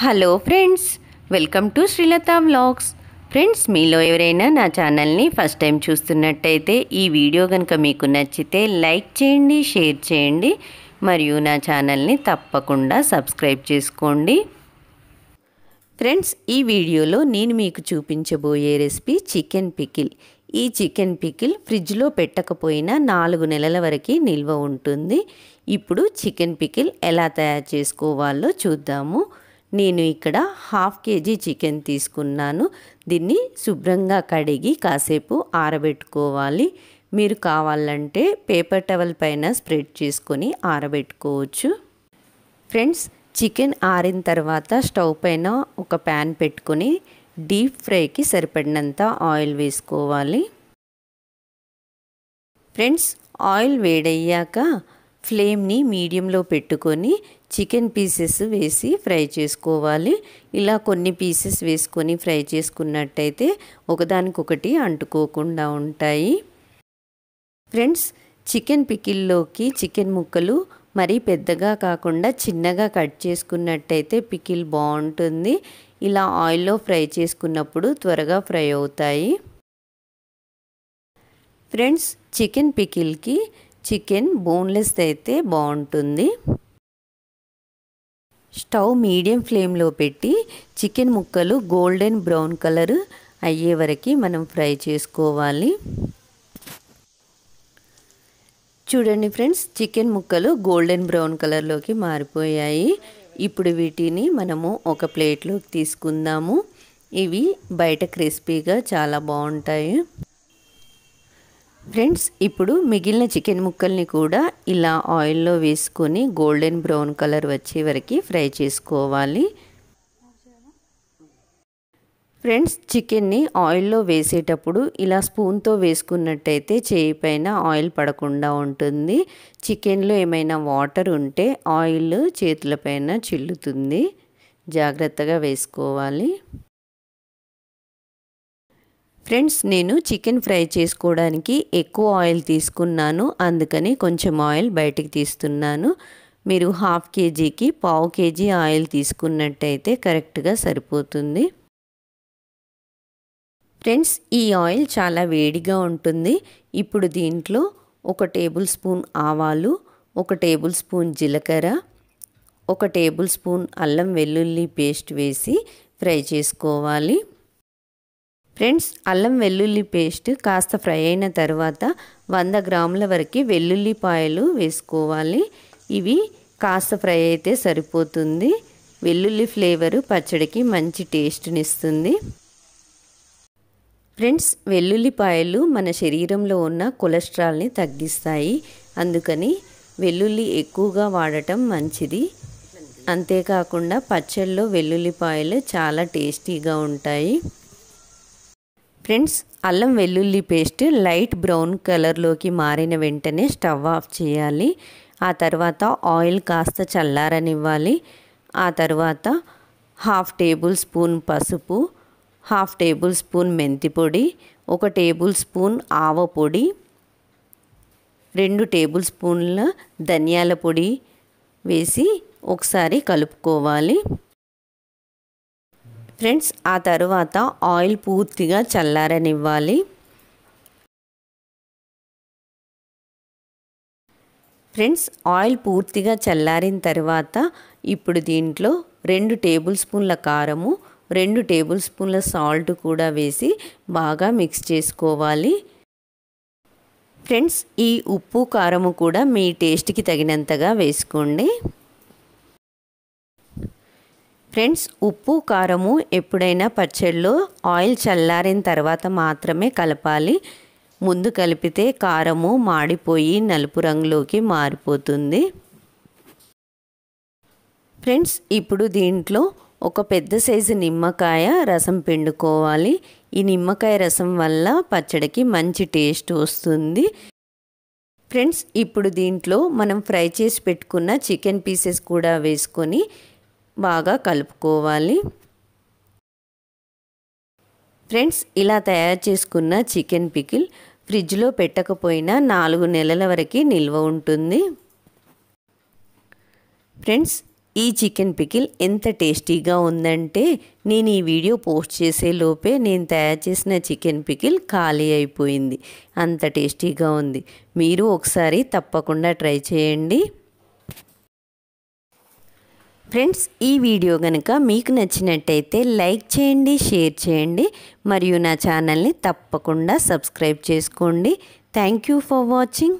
hello friends welcome to Srilatha vlogs friends మీలో ఎవరైనా నా ఛానల్ని ఫస్ట్ టైం చూస్తున్నట్టయితే ఈ వీడియో కనుక మీకు నచ్చితే లైక్ చేయండి షేర్ చేయండి మరియు నా ఛానల్ని తప్పకుండా సబ్స్క్రైబ్ చేసుకోండి ఫ్రెండ్స్ ఈ వీడియోలో నేను మీకు చూపించబోయే రెసిపీ చికెన్ పికిల్ ఈ చికెన్ పికిల్ ఫ్రిడ్జ్లో పెట్టకపోయినా నాలుగు నెలల వరకు నిల్వ ఉంటుంది ఇప్పుడు చికెన్ పికిల్ ఎలా తయారు చేసుకోవాలో చూద్దాము నేను ఇక్కడ హాఫ్ కేజీ చికెన్ తీసుకున్నాను దీన్ని శుభ్రంగా కడిగి కాసేపు ఆరబెట్టుకోవాలి మీరు కావాలంటే పేపర్ టవల్ పైన స్ప్రెడ్ చేసుకొని ఆరబెట్టుకోవచ్చు ఫ్రెండ్స్ చికెన్ ఆరిన తర్వాత స్టవ్ పైన ఒక ప్యాన్ పెట్టుకొని డీప్ ఫ్రైకి సరిపడినంత ఆయిల్ వేసుకోవాలి ఫ్రెండ్స్ ఆయిల్ వేడయ్యాక ఫ్లేమ్ని మీడియంలో పెట్టుకొని చికెన్ పీసెస్ వేసి ఫ్రై చేసుకోవాలి ఇలా కొన్ని పీసెస్ వేసుకొని ఫ్రై చేసుకున్నట్టయితే ఒకదానికొకటి అంటుకోకుండా ఉంటాయి ఫ్రెండ్స్ చికెన్ పికిల్లోకి చికెన్ ముక్కలు మరీ పెద్దగా కాకుండా చిన్నగా కట్ చేసుకున్నట్టయితే పికిల్ బాగుంటుంది ఇలా ఆయిల్లో ఫ్రై చేసుకున్నప్పుడు త్వరగా ఫ్రై అవుతాయి ఫ్రెండ్స్ చికెన్ పికిల్కి చికెన్ బోన్లెస్ అయితే బాగుంటుంది స్టవ్ మీడియం ఫ్లేమ్లో పెట్టి చికెన్ ముక్కలు గోల్డెన్ బ్రౌన్ కలర్ అయ్యే వరకు మనం ఫ్రై చేసుకోవాలి చూడండి ఫ్రెండ్స్ చికెన్ ముక్కలు గోల్డెన్ బ్రౌన్ కలర్లోకి మారిపోయాయి ఇప్పుడు వీటిని మనము ఒక ప్లేట్లోకి తీసుకుందాము ఇవి బయట క్రిస్పీగా చాలా బాగుంటాయి ఫ్రెండ్స్ ఇప్పుడు మిగిలిన చికెన్ ముక్కల్ని కూడా ఇలా ఆయిల్లో వేసుకొని గోల్డెన్ బ్రౌన్ కలర్ వచ్చే వరకు ఫ్రై చేసుకోవాలి ఫ్రెండ్స్ చికెన్ని ఆయిల్లో వేసేటప్పుడు ఇలా స్పూన్తో వేసుకున్నట్టయితే చేయి పైన ఆయిల్ పడకుండా ఉంటుంది చికెన్లో ఏమైనా వాటర్ ఉంటే ఆయిల్ చేతులపైన చిల్లుతుంది జాగ్రత్తగా వేసుకోవాలి ఫ్రెండ్స్ నేను చికెన్ ఫ్రై చేసుకోవడానికి ఎక్కువ ఆయిల్ తీసుకున్నాను అందుకని కొంచెం ఆయిల్ బయటికి తీస్తున్నాను మీరు హాఫ్ కేజీకి పావు కేజీ ఆయిల్ తీసుకున్నట్టయితే కరెక్ట్గా సరిపోతుంది ఫ్రెండ్స్ ఈ ఆయిల్ చాలా వేడిగా ఉంటుంది ఇప్పుడు దీంట్లో ఒక టేబుల్ స్పూన్ ఆవాలు ఒక టేబుల్ స్పూన్ జీలకర్ర ఒక టేబుల్ స్పూన్ అల్లం వెల్లుల్లి పేస్ట్ వేసి ఫ్రై చేసుకోవాలి ఫ్రెండ్స్ అల్లం వెల్లుల్లి పేస్ట్ కాస్త ఫ్రై అయిన తర్వాత వంద గ్రాముల వరకు వెల్లుల్లిపాయలు వేసుకోవాలి ఇవి కాస్త ఫ్రై అయితే సరిపోతుంది వెల్లుల్లి ఫ్లేవరు పచ్చడికి మంచి టేస్ట్నిస్తుంది ఫ్రెండ్స్ వెల్లుల్లిపాయలు మన శరీరంలో ఉన్న కొలెస్ట్రాల్ని తగ్గిస్తాయి అందుకని వెల్లుల్లి ఎక్కువగా వాడటం మంచిది అంతేకాకుండా పచ్చళ్ళలో వెల్లుల్లిపాయలు చాలా టేస్టీగా ఉంటాయి ఫ్రెండ్స్ అల్లం వెల్లుల్లి పేస్ట్ లైట్ బ్రౌన్ కలర్లోకి మారిన వెంటనే స్టవ్ ఆఫ్ చేయాలి ఆ తర్వాత ఆయిల్ కాస్త చల్లారనివ్వాలి ఆ తర్వాత హాఫ్ టేబుల్ స్పూన్ పసుపు హాఫ్ టేబుల్ స్పూన్ మెంతిపొడి ఒక టేబుల్ స్పూన్ ఆవ పొడి రెండు టేబుల్ స్పూన్ల ధనియాల పొడి వేసి ఒకసారి కలుపుకోవాలి ఫ్రెండ్స్ ఆ తర్వాత ఆయిల్ పూర్తిగా చల్లారనివ్వాలి ఫ్రెండ్స్ ఆయిల్ పూర్తిగా చల్లారిన తర్వాత ఇప్పుడు దీంట్లో రెండు టేబుల్ స్పూన్ల కారము రెండు టేబుల్ స్పూన్ల సాల్ట్ కూడా వేసి బాగా మిక్స్ చేసుకోవాలి ఫ్రెండ్స్ ఈ ఉప్పు కారము కూడా మీ టేస్ట్కి తగినంతగా వేసుకోండి ఫ్రెండ్స్ ఉప్పు కారము ఎప్పుడైనా పచ్చడిలో ఆయిల్ చల్లారిన తర్వాత మాత్రమే కలపాలి ముందు కలిపితే కారము మాడిపోయి నలుపు రంగులోకి మారిపోతుంది ఫ్రెండ్స్ ఇప్పుడు దీంట్లో ఒక పెద్ద సైజు నిమ్మకాయ రసం పిండుకోవాలి ఈ నిమ్మకాయ రసం వల్ల పచ్చడికి మంచి టేస్ట్ వస్తుంది ఫ్రెండ్స్ ఇప్పుడు దీంట్లో మనం ఫ్రై చేసి పెట్టుకున్న చికెన్ పీసెస్ కూడా వేసుకొని బాగా కలుపుకోవాలి ఫ్రెండ్స్ ఇలా తయారు చేసుకున్న చికెన్ పికిల్ ఫ్రిడ్జ్లో పెట్టకపోయినా నాలుగు నెలల వరకు నిల్వ ఉంటుంది ఫ్రెండ్స్ ఈ చికెన్ పికిల్ ఎంత టేస్టీగా ఉందంటే నేను ఈ వీడియో పోస్ట్ చేసే లోపే నేను తయారు చేసిన చికెన్ పికిల్ ఖాళీ అయిపోయింది అంత టేస్టీగా ఉంది మీరు ఒకసారి తప్పకుండా ట్రై చేయండి ఫ్రెండ్స్ ఈ వీడియో కనుక మీకు నచ్చినట్టయితే లైక్ చేయండి షేర్ చేయండి మరియు నా ఛానల్ని తప్పకుండా సబ్స్క్రైబ్ చేసుకోండి థ్యాంక్ ఫర్ వాచింగ్